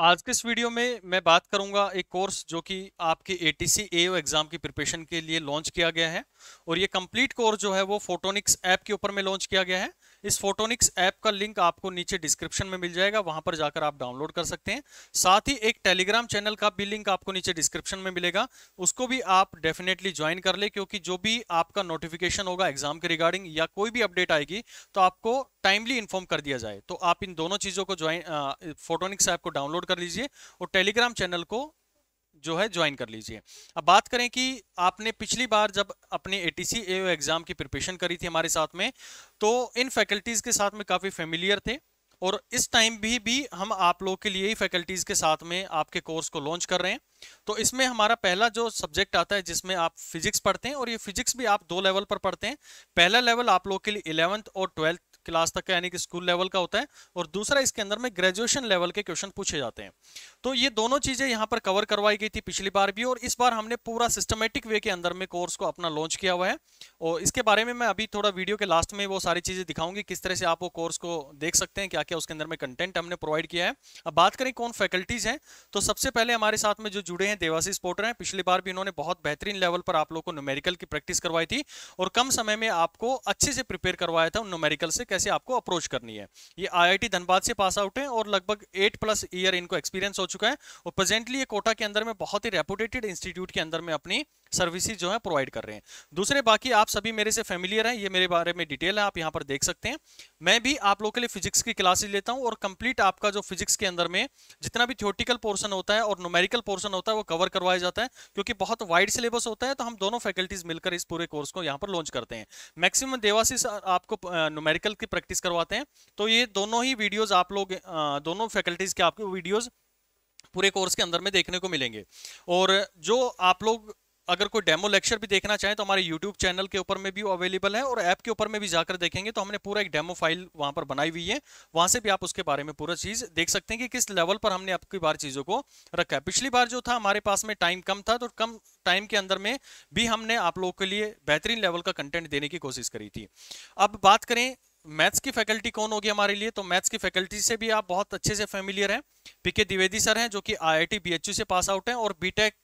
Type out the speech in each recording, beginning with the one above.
आज के इस वीडियो में मैं बात करूंगा एक कोर्स जो कि आपके ए टी सी एग्ज़ाम की प्रिपरेशन के लिए लॉन्च किया गया है और ये कंप्लीट कोर्स जो है वो फोटोनिक्स ऐप के ऊपर में लॉन्च किया गया है इस फोटोनिक्स ऐप का लिंक आपको नीचे डिस्क्रिप्शन में मिल जाएगा वहां पर जाकर आप डाउनलोड कर सकते हैं साथ ही एक टेलीग्राम चैनल का भी लिंक आपको नीचे डिस्क्रिप्शन में मिलेगा उसको भी आप डेफिनेटली ज्वाइन कर ले क्योंकि जो भी आपका नोटिफिकेशन होगा एग्जाम के रिगार्डिंग या कोई भी अपडेट आएगी तो आपको टाइमली इन्फॉर्म कर दिया जाए तो आप इन दोनों चीज़ों को ज्वाइन फोटोनिक्स ऐप को डाउनलोड कर लीजिए और टेलीग्राम चैनल को जो है ज्वाइन कर लीजिए अब बात करें कि आपने पिछली बार जब अपने ए टी एग्ज़ाम की प्रिपरेशन करी थी हमारे साथ में तो इन फैकल्टीज़ के साथ में काफ़ी फेमिलियर थे और इस टाइम भी भी हम आप लोग के लिए ही फैकल्टीज़ के साथ में आपके कोर्स को लॉन्च कर रहे हैं तो इसमें हमारा पहला जो सब्जेक्ट आता है जिसमें आप फिजिक्स पढ़ते हैं और ये फिजिक्स भी आप दो लेवल पर पढ़ते हैं पहला लेवल आप लोग के लिए इलेवंथ और ट्वेल्थ क्लास तक का यानी कि स्कूल लेवल का होता है और दूसरा इसके अंदर में ग्रेजुएशन लेवल के क्वेश्चन पूछे जाते हैं तो ये दोनों चीज़ें यहाँ पर कवर करवाई गई थी पिछली बार भी और इस बार हमने पूरा सिस्टमेटिक वे के अंदर में कोर्स को अपना लॉन्च किया हुआ है और इसके बारे में मैं अभी थोड़ा वीडियो के लास्ट में वो सारी चीज़ें दिखाऊंगी किस तरह से आप वो कोर्स को देख सकते हैं क्या क्या उसके अंदर में कंटेंट हमने प्रोवाइड किया है अब बात करें कौन फैकल्टीज़ हैं तो सबसे पहले हमारे साथ में जो जुड़े हैं देवासी स्पोर्टर हैं पिछली बार भी इन्होंने बहुत बेहतरीन लेवल पर आप लोग को न्यूमेरिकल की प्रैक्टिस करवाई थी और कम समय में आपको अच्छे से प्रिपेयर करवाया था न्यूमेरिकल से कैसे आपको अप्रोच करनी है ये आईआईटी धनबाद से पास आउट है और लगभग एट प्लस ईयर इनको एक्सपीरियंस हो चुका है और प्रेजेंटली ये कोटा के अंदर में बहुत ही रेपुटेटेड इंस्टीट्यूट के अंदर में अपनी सर्विसेज जो है प्रोवाइड कर रहे हैं दूसरे बाकी आप सभी मेरे से फेमिलियर हैं ये मेरे बारे में डिटेल है आप यहाँ पर देख सकते हैं मैं भी आप लोग के लिए फिजिक्स की क्लासेज लेता हूँ और कंप्लीट आपका जो फिजिक्स के अंदर में जितना भी थियोटिकल पोर्सन होता है और नोमेरिकल पोर्सन होता है वो कवर करवाया जाता है क्योंकि बहुत वाइड सिलेबस होता है तो हम दोनों फैकल्टीज मिलकर इस पूरे कोर्स को यहाँ पर लॉन्च करते हैं मैक्सिमम देवासी आपको नोमेरिकल की प्रैक्टिस करवाते हैं तो ये दोनों ही वीडियोज आप लोग दोनों फैकल्टीज के आपके वीडियोज पूरे कोर्स के अंदर में देखने को मिलेंगे और जो आप लोग अगर कोई डेमो लेक्चर भी देखना चाहें तो हमारे यूट्यूब चैनल के ऊपर में भी अवेलेबल है और ऐप के ऊपर में भी जाकर देखेंगे तो हमने पूरा एक डेमो फाइल वहां पर बनाई हुई है वहां से भी आप उसके बारे में पूरा चीज देख सकते हैं कि किस लेवल पर हमने आपकी बार चीजों को रखा है पिछली बार जो था हमारे पास में टाइम कम था तो कम टाइम के अंदर में भी हमने आप लोगों के लिए बेहतरीन लेवल का कंटेंट देने की कोशिश करी थी अब बात करें मैथ्स की फैकल्टी कौन होगी हमारे लिए तो मैथ्स की फैकल्टी से भी आप बहुत अच्छे से फेमिलियर हैं पीके द्विवेदी सर हैं जो कि आईआईटी बीएचयू से पास आउट हैं और बीटेक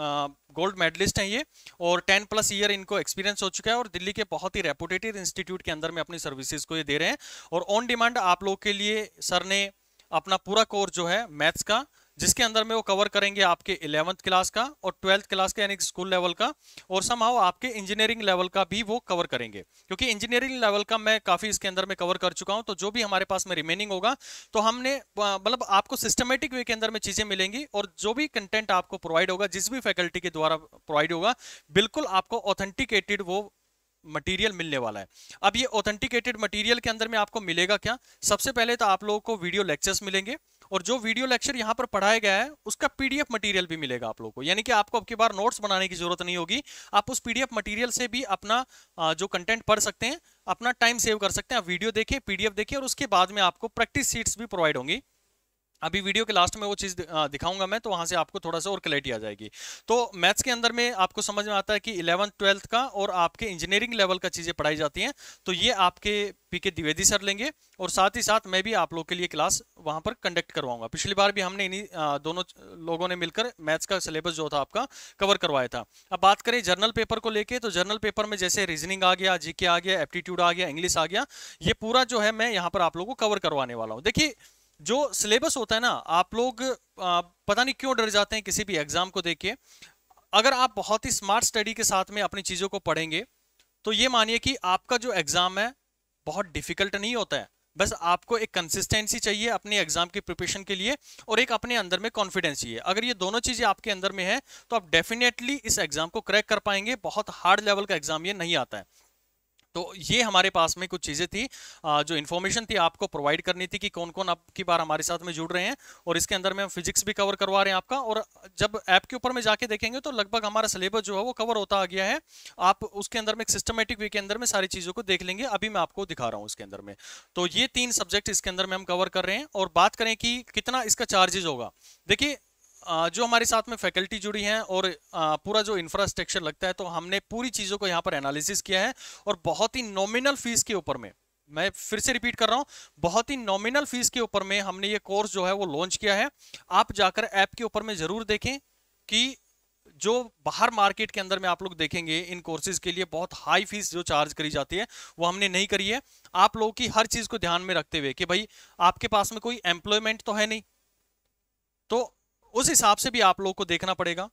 गोल्ड मेडलिस्ट हैं ये और 10 प्लस ईयर इनको एक्सपीरियंस हो चुका है और दिल्ली के बहुत ही रेपुटेटेड इंस्टीट्यूट के अंदर में अपनी सर्विसेज को ये दे रहे हैं और ऑन डिमांड आप लोग के लिए सर ने अपना पूरा कोर्स जो है मैथ्स का जिसके अंदर में वो कवर करेंगे आपके इलेवंथ क्लास का और ट्वेल्थ क्लास का यानी स्कूल लेवल का और समहाउ आपके इंजीनियरिंग लेवल का भी वो कवर करेंगे क्योंकि इंजीनियरिंग लेवल का मैं काफ़ी इसके अंदर में कवर कर चुका हूं तो जो भी हमारे पास में रिमेनिंग होगा तो हमने मतलब आपको सिस्टमेटिक वे के अंदर में चीज़ें मिलेंगी और जो भी कंटेंट आपको प्रोवाइड होगा जिस भी फैकल्टी के द्वारा प्रोवाइड होगा बिल्कुल आपको ऑथेंटिकेटेड वो मटेरियल मिलने वाला है अब ये ऑथेंटिकेटेड मटेरियल के अंदर में आपको मिलेगा क्या सबसे पहले तो आप लोगों को वीडियो लेक्चर्स मिलेंगे और जो वीडियो लेक्चर यहाँ पर पढ़ाया गया है उसका पीडीएफ मटेरियल भी मिलेगा आप लोगों को यानी कि आपको अब की बार नोट्स बनाने की जरूरत नहीं होगी आप उस पीडीएफ मटेरियल से भी अपना जो कंटेंट पढ़ सकते हैं अपना टाइम सेव कर सकते हैं आप वीडियो देखें पीडीएफ देखें और उसके बाद में आपको प्रैक्टिस सीट्स भी प्रोवाइड होंगी अभी वीडियो के लास्ट में वो चीज़ दिखाऊंगा मैं तो वहां से आपको थोड़ा सा और क्लैरिटी आ जाएगी तो मैथ्स के अंदर में आपको समझ में आता है कि इलेवंथ ट्वेल्थ का और आपके इंजीनियरिंग लेवल का चीज़ें पढ़ाई जाती हैं तो ये आपके पीके द्विवेदी सर लेंगे और साथ ही साथ मैं भी आप लोग के लिए क्लास वहां पर कंडक्ट करवाऊंगा पिछली बार भी हमने इन्हीं दोनों लोगों ने मिलकर मैथ्स का सिलेबस जो था आपका कवर करवाया था अब बात करें जर्नल पेपर को लेके तो जर्नल पेपर में जैसे रीजनिंग आ गया जीके आ गया एप्टीट्यूड आ गया इंग्लिश आ गया ये पूरा जो है मैं यहाँ पर आप लोगों को कवर करवाने वाला हूँ देखिए जो सिलेबस होता है ना आप लोग पता नहीं क्यों डर जाते हैं किसी भी एग्जाम को देख के अगर आप बहुत ही स्मार्ट स्टडी के साथ में अपनी चीज़ों को पढ़ेंगे तो ये मानिए कि आपका जो एग्ज़ाम है बहुत डिफिकल्ट नहीं होता है बस आपको एक कंसिस्टेंसी चाहिए अपने एग्जाम की प्रिपरेशन के लिए और एक अपने अंदर में कॉन्फिडेंस चाहिए अगर ये दोनों चीज़ें आपके अंदर में है तो आप डेफिनेटली इस एग्ज़ाम को क्रैक कर पाएंगे बहुत हार्ड लेवल का एग्ज़ाम ये नहीं आता है तो ये हमारे पास में कुछ चीज़ें थी जो इन्फॉर्मेशन थी आपको प्रोवाइड करनी थी कि कौन कौन आपकी बार हमारे साथ में जुड़ रहे हैं और इसके अंदर में हम फिजिक्स भी कवर करवा रहे हैं आपका और जब ऐप के ऊपर में जाके देखेंगे तो लगभग हमारा सिलेबस जो है वो कवर होता आ गया है आप उसके अंदर में सिस्टमेटिक वे के अंदर में सारी चीज़ों को देख लेंगे अभी मैं आपको दिखा रहा हूँ इसके अंदर में तो ये तीन सब्जेक्ट इसके अंदर में हम कवर कर रहे हैं और बात करें कि कितना इसका चार्जेज होगा देखिए जो हमारे साथ में फैकल्टी जुड़ी हैं और पूरा जो इंफ्रास्ट्रक्चर लगता है तो हमने पूरी चीज़ों को यहाँ पर एनालिसिस किया है और बहुत ही नॉमिनल फीस के ऊपर में मैं फिर से रिपीट कर रहा हूँ बहुत ही नॉमिनल फीस के ऊपर में हमने ये कोर्स जो है वो लॉन्च किया है आप जाकर ऐप के ऊपर में ज़रूर देखें कि जो बाहर मार्केट के अंदर में आप लोग देखेंगे इन कोर्सेज के लिए बहुत हाई फीस जो चार्ज करी जाती है वो हमने नहीं करी है आप लोगों की हर चीज़ को ध्यान में रखते हुए कि भाई आपके पास में कोई एम्प्लॉयमेंट तो है नहीं तो उस हिसाब से भी आप लोग को देखना पड़ेगा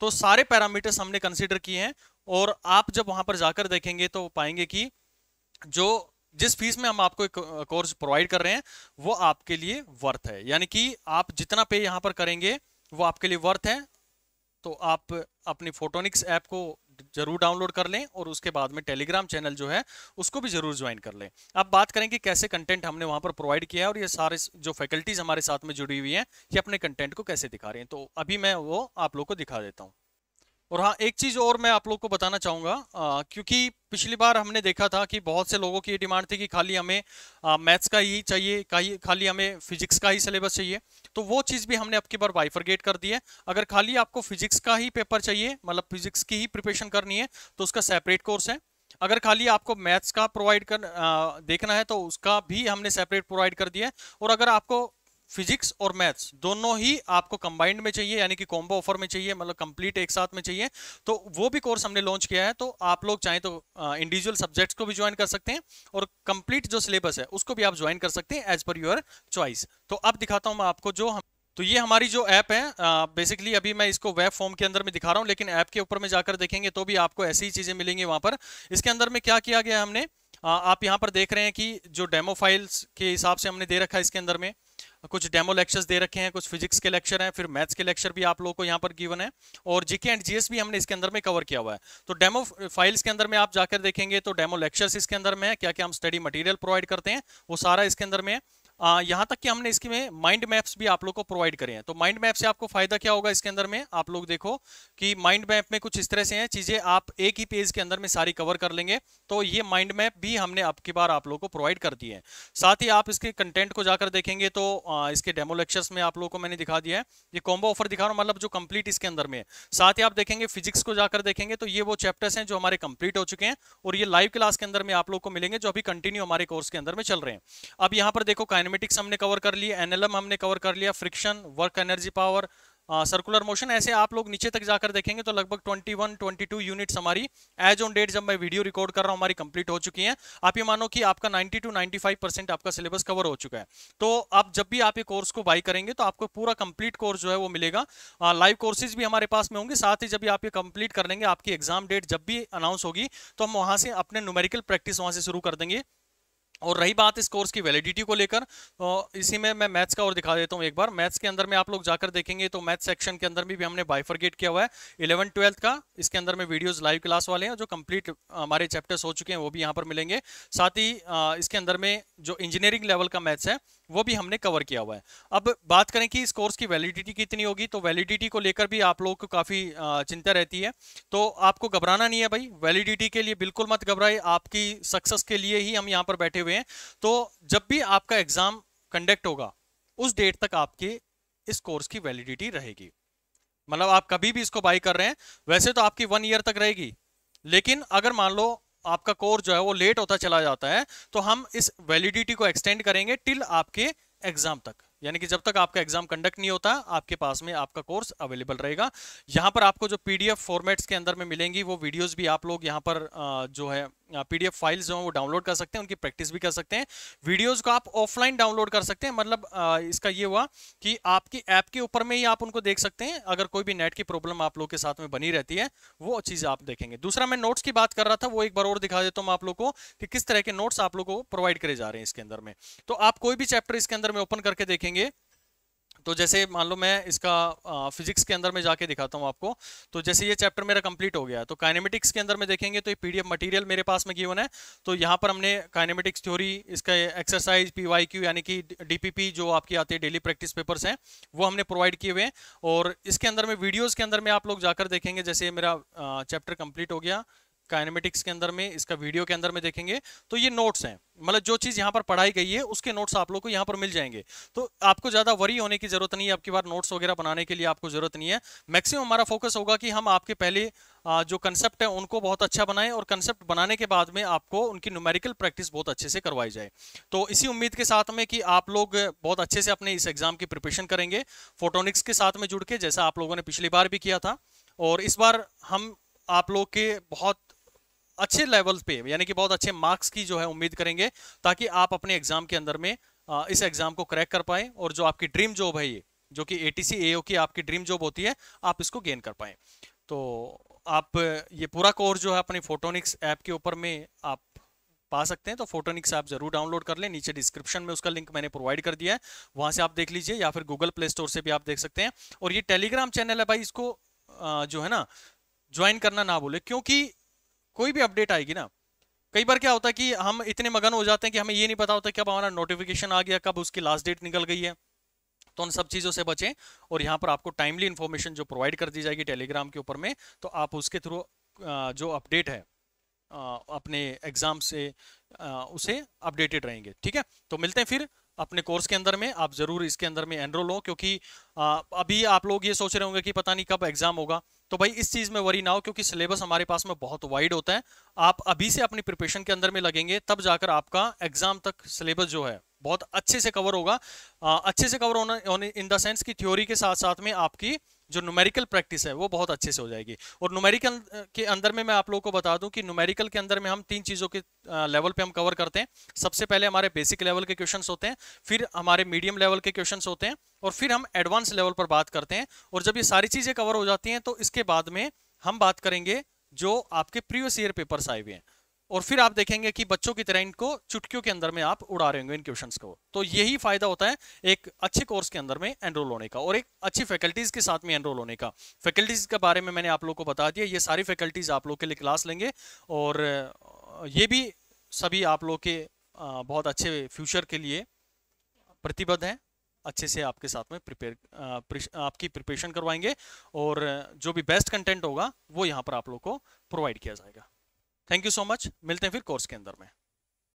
तो सारे पैरामीटर्स हमने कंसिडर किए हैं और आप जब वहां पर जाकर देखेंगे तो पाएंगे कि जो जिस फीस में हम आपको एक कोर्स प्रोवाइड कर रहे हैं वो आपके लिए वर्थ है यानी कि आप जितना पे यहाँ पर करेंगे वो आपके लिए वर्थ है तो आप अपनी फोटोनिक्स ऐप को जरूर डाउनलोड कर लें और उसके बाद में टेलीग्राम चैनल जो है उसको भी जरूर ज्वाइन कर लें अब बात करें कि कैसे कंटेंट हमने वहाँ पर प्रोवाइड किया है और ये सारे जो फैकल्टीज़ हमारे साथ में जुड़ी हुई हैं ये अपने कंटेंट को कैसे दिखा रहे हैं तो अभी मैं वो आप लोग को दिखा देता हूँ और हाँ एक चीज़ और मैं आप लोग को बताना चाहूँगा क्योंकि पिछली बार हमने देखा था कि बहुत से लोगों की ये डिमांड थी कि खाली हमें मैथ्स का ही चाहिए खाली हमें फिजिक्स का ही सिलेबस चाहिए तो वो चीज़ भी हमने अब की बार वाइफरगेट कर दी है अगर खाली आपको फिजिक्स का ही पेपर चाहिए मतलब फिजिक्स की ही प्रिपरेशन करनी है तो उसका सेपरेट कोर्स है अगर खाली आपको मैथ्स का प्रोवाइड कर आ, देखना है तो उसका भी हमने सेपरेट प्रोवाइड कर दिया है और अगर आपको फिजिक्स और मैथ्स दोनों ही आपको कंबाइंड में चाहिए यानी कि कॉम्बो ऑफर में चाहिए मतलब कंप्लीट एक साथ में चाहिए तो वो भी कोर्स हमने लॉन्च किया है तो आप लोग चाहें तो इंडिविजुअल सब्जेक्ट्स को भी ज्वाइन कर सकते हैं और कंप्लीट जो सिलेबस है उसको भी आप ज्वाइन कर सकते हैं एज पर योर चॉइस तो अब दिखाता हूँ मैं आपको जो हम तो ये हमारी जो ऐप है बेसिकली अभी मैं इसको वेब फॉर्म के अंदर में दिखा रहा हूँ लेकिन ऐप के ऊपर में जाकर देखेंगे तो भी आपको ऐसी ही चीज़ें मिलेंगी वहाँ पर इसके अंदर में क्या किया गया हमने आप यहाँ पर देख रहे हैं कि जो डेमो फाइल्स के हिसाब से हमने दे रखा है इसके अंदर में कुछ डेमो लेक्चर्स दे रखे हैं कुछ फिजिक्स के लेक्चर हैं फिर मैथ्स के लेक्चर भी आप लोगों को यहाँ पर गिवन है और जीके एंड जीएस भी हमने इसके अंदर में कवर किया हुआ है तो डेमो फाइल्स के अंदर में आप जाकर देखेंगे तो डेमो लेक्चर्स इसके अंदर में है क्या क्या हम स्टडी मटीरियल प्रोवाइड करते हैं वो सारा इसके अंदर में है यहाँ तक कि हमने इसके में माइंड मैप्स भी आप लोग को प्रोवाइड करे हैं तो माइंड मैप से आपको फायदा क्या होगा इसके अंदर में आप लोग देखो कि माइंड मैप में कुछ इस तरह से हैं चीजें आप एक ही पेज के अंदर में सारी कवर कर लेंगे तो ये माइंड मैप भी हमने अब की बार आप लोग को प्रोवाइड कर दी है साथ ही आप इसके कंटेंट को जाकर देखेंगे तो आ, इसके डेमो लेक्चर्स में आप लोग को मैंने दिखा दिया है ये कॉम्बो ऑफर दिखा रहा हूँ मतलब जो कंप्लीट इसके अंदर में है साथ ही आप देखेंगे फिजिक्स को जाकर देखेंगे तो ये वो चैप्टर्स हैं जो हमारे कंप्लीट हो चुके हैं और ये लाइव क्लास के अंदर में आप लोग को मिलेंगे जो अभी कंटिन्यू हमारे कोर्स के अंदर में चल रहे हैं अब यहाँ पर देखो कैन काइनेमेटिक्स हमने कवर कर लिया एनएलएम हमने कवर कर लिया friction work energy power circular motion ऐसे आप लोग नीचे तक जाकर देखेंगे तो लगभग 21, 22 यूनिट्स हमारी एज ऑन डेट जब मैं वीडियो रिकॉर्ड कर रहा हूँ हमारी कंप्लीट हो चुकी हैं आप ये मानो कि आपका 90 टू 95 परसेंट आपका सिलेबस कवर हो चुका है तो आप जब भी आप ये कोर्स को बाई करेंगे तो आपको पूरा कंप्लीट कोर्स जो है वो मिलेगा लाइव कोर्सेज भी हमारे पास में होंगे साथ ही जब भी आप ये कंप्लीट कर लेंगे आपकी एग्जाम डेट जब भी अनाउंस होगी तो हम वहाँ से अपने न्यूमेरिकल प्रैक्टिस वहाँ से शुरू कर देंगे और रही बात इस कोर्स की वैलिडिटी को लेकर इसी में मैं मैथ्स का और दिखा देता हूँ एक बार मैथ्स के अंदर में आप लोग जाकर देखेंगे तो मैथ्स सेक्शन के अंदर भी, भी हमने बाइफरगेट किया हुआ है इलेवन ट्वेल्थ का इसके अंदर में वीडियोस लाइव क्लास वाले हैं जो कंप्लीट हमारे चैप्टर्स हो चुके हैं वो भी यहाँ पर मिलेंगे साथ ही इसके अंदर में जो इंजीनियरिंग लेवल का मैथ्स है वो भी हमने कवर किया हुआ है अब बात करें कि इस कोर्स की वैलिडिटी कितनी होगी तो वैलिडिटी को लेकर भी आप लोगों को काफ़ी चिंता रहती है तो आपको घबराना नहीं है भाई वैलिडिटी के लिए बिल्कुल मत घबराए आपकी सक्सेस के लिए ही हम यहाँ पर बैठे हुए हैं तो जब भी आपका एग्ज़ाम कंडक्ट होगा उस डेट तक आपके इस कोर्स की वैलिडिटी रहेगी मतलब आप कभी भी इसको बाई कर रहे हैं वैसे तो आपकी वन ईयर तक रहेगी लेकिन अगर मान लो आपका कोर जो है वो लेट होता चला जाता है तो हम इस वैलिडिटी को एक्सटेंड करेंगे टिल आपके एग्जाम तक यानी कि जब तक आपका एग्जाम कंडक्ट नहीं होता आपके पास में आपका कोर्स अवेलेबल रहेगा यहाँ पर आपको जो पीडीएफ फॉर्मेट्स के अंदर में मिलेंगी वो वीडियोस भी आप लोग यहाँ पर जो है पीडीएफ फाइल्स जो हैं वो डाउनलोड कर सकते हैं उनकी प्रैक्टिस भी कर सकते हैं वीडियोज़ को आप ऑफलाइन डाउनलोड कर सकते हैं मतलब इसका ये हुआ कि आपकी ऐप के ऊपर में ही आप उनको देख सकते हैं अगर कोई भी नेट की प्रॉब्लम आप लोग के साथ में बनी रहती है वो चीज़ आप देखेंगे दूसरा मैं नोट्स की बात कर रहा था वो एक बार और दिखा देता हूँ आप लोग को कि किस तरह के नोट्स आप लोग को प्रोवाइड करे जा रहे हैं इसके अंदर में तो आप कोई भी चैप्टर इसके अंदर में ओपन करके देखेंगे तो जैसे मान लो मैं इसका फिजिक्स के अंदर में जाके दिखाता हूँ आपको तो जैसे ये चैप्टर मेरा कंप्लीट हो गया तो काइनेमेटिक्स के अंदर में देखेंगे तो ये पीडीएफ मटेरियल मेरे पास में गिवन है तो यहाँ पर हमने काइनेमेटिक्स थ्योरी इसका एक्सरसाइज पीवाईक्यू यानी कि डीपीपी जो आपकी आती है डेली प्रैक्टिस पेपर्स हैं वो हमने प्रोवाइड किए हुए हैं और इसके अंदर में वीडियोज़ के अंदर में आप लोग जाकर देखेंगे जैसे मेरा चैप्टर कंप्लीट हो गया काइनेमेटिक्स के अंदर में इसका वीडियो के अंदर में देखेंगे तो ये नोट्स हैं मतलब जो चीज़ यहाँ पर पढ़ाई गई है उसके नोट्स आप लोग को यहाँ पर मिल जाएंगे तो आपको ज़्यादा वरी होने की ज़रूरत नहीं है आपकी बार नोट्स वगैरह बनाने के लिए आपको ज़रूरत नहीं है मैक्सिमम हमारा फोकस होगा कि हम आपके पहले जो कंसेप्ट है उनको बहुत अच्छा बनाएं और कंसेप्ट बनाने के बाद में आपको उनकी न्यूमेरिकल प्रैक्टिस बहुत अच्छे से करवाई जाए तो इसी उम्मीद के साथ में कि आप लोग बहुत अच्छे से अपने इस एग्ज़ाम की प्रिपरेशन करेंगे फोटोनिक्स के साथ में जुड़ के जैसा आप लोगों ने पिछली बार भी किया था और इस बार हम आप लोग के बहुत अच्छे लेवल पे यानी कि बहुत अच्छे मार्क्स की जो है उम्मीद करेंगे ताकि आप अपने एग्जाम के अंदर में इस एग्जाम को क्रैक कर पाए और जो आपकी ड्रीम जॉब है ये जो कि एटीसी एओ की आपकी ड्रीम जॉब होती है आप इसको गेन कर पाए तो आप ये पूरा कोर्स जो है अपने फोटोनिक्स ऐप के ऊपर में आप पा सकते हैं तो फोटोनिक्स ऐप जरूर डाउनलोड कर लें नीचे डिस्क्रिप्शन में उसका लिंक मैंने प्रोवाइड कर दिया है वहां से आप देख लीजिए या फिर गूगल प्ले स्टोर से भी आप देख सकते हैं और ये टेलीग्राम चैनल है भाई इसको जो है ना ज्वाइन करना ना भूले क्योंकि कोई भी अपडेट आएगी ना कई बार क्या होता है कि हम इतने मगन हो जाते हैं कि हमें ये नहीं पता होता कब हमारा नोटिफिकेशन आ गया कब उसकी लास्ट डेट निकल गई है तो उन सब चीज़ों से बचें और यहाँ पर आपको टाइमली इन्फॉर्मेशन जो प्रोवाइड कर दी जाएगी टेलीग्राम के ऊपर में तो आप उसके थ्रू जो अपडेट है अपने एग्जाम से उसे अपडेटेड रहेंगे ठीक है तो मिलते हैं फिर अपने कोर्स के अंदर में आप ज़रूर इसके अंदर में एनरोल हो क्योंकि अभी आप लोग ये सोच रहे होंगे कि पता नहीं कब एग्ज़ाम होगा तो भाई इस चीज़ में वरी ना हो क्योंकि सिलेबस हमारे पास में बहुत वाइड होता है आप अभी से अपनी प्रिपरेशन के अंदर में लगेंगे तब जाकर आपका एग्जाम तक सिलेबस जो है बहुत अच्छे से कवर होगा अच्छे से कवर होना इन द सेंस की थ्योरी के साथ साथ में आपकी जो नुमेरिकल प्रैक्टिस है वो बहुत अच्छे से हो जाएगी और नुमेरिकल के अंदर में मैं आप लोगों को बता दूं कि नुमेरिकल के अंदर में हम तीन चीज़ों के लेवल पे हम कवर करते हैं सबसे पहले हमारे बेसिक लेवल के क्वेश्चंस होते हैं फिर हमारे मीडियम लेवल के क्वेश्चंस होते हैं और फिर हम एडवांस लेवल पर बात करते हैं और जब ये सारी चीज़ें कवर हो जाती हैं तो इसके बाद में हम बात करेंगे जो आपके प्रीवियस ईयर पेपर्स आए हुए हैं और फिर आप देखेंगे कि बच्चों की तरह इनको चुटकियों के अंदर में आप उड़ा रहे होंगे इन क्वेश्चन को तो यही फायदा होता है एक अच्छे कोर्स के अंदर में एनरोल होने का और एक अच्छी फैकल्टीज के साथ में एनरोल होने का फैकल्टीज के बारे में मैंने आप लोग को बता दिया ये सारी फैकल्टीज आप लोग के लिए क्लास लेंगे और ये भी सभी आप लोग के बहुत अच्छे फ्यूचर के लिए प्रतिबद्ध हैं अच्छे से आपके साथ में प्रिपेयर आपकी प्रिपरेशन करवाएंगे और जो भी बेस्ट कंटेंट होगा वो यहाँ पर आप लोग को प्रोवाइड किया जाएगा थैंक यू सो मच मिलते हैं फिर कोर्स के अंदर में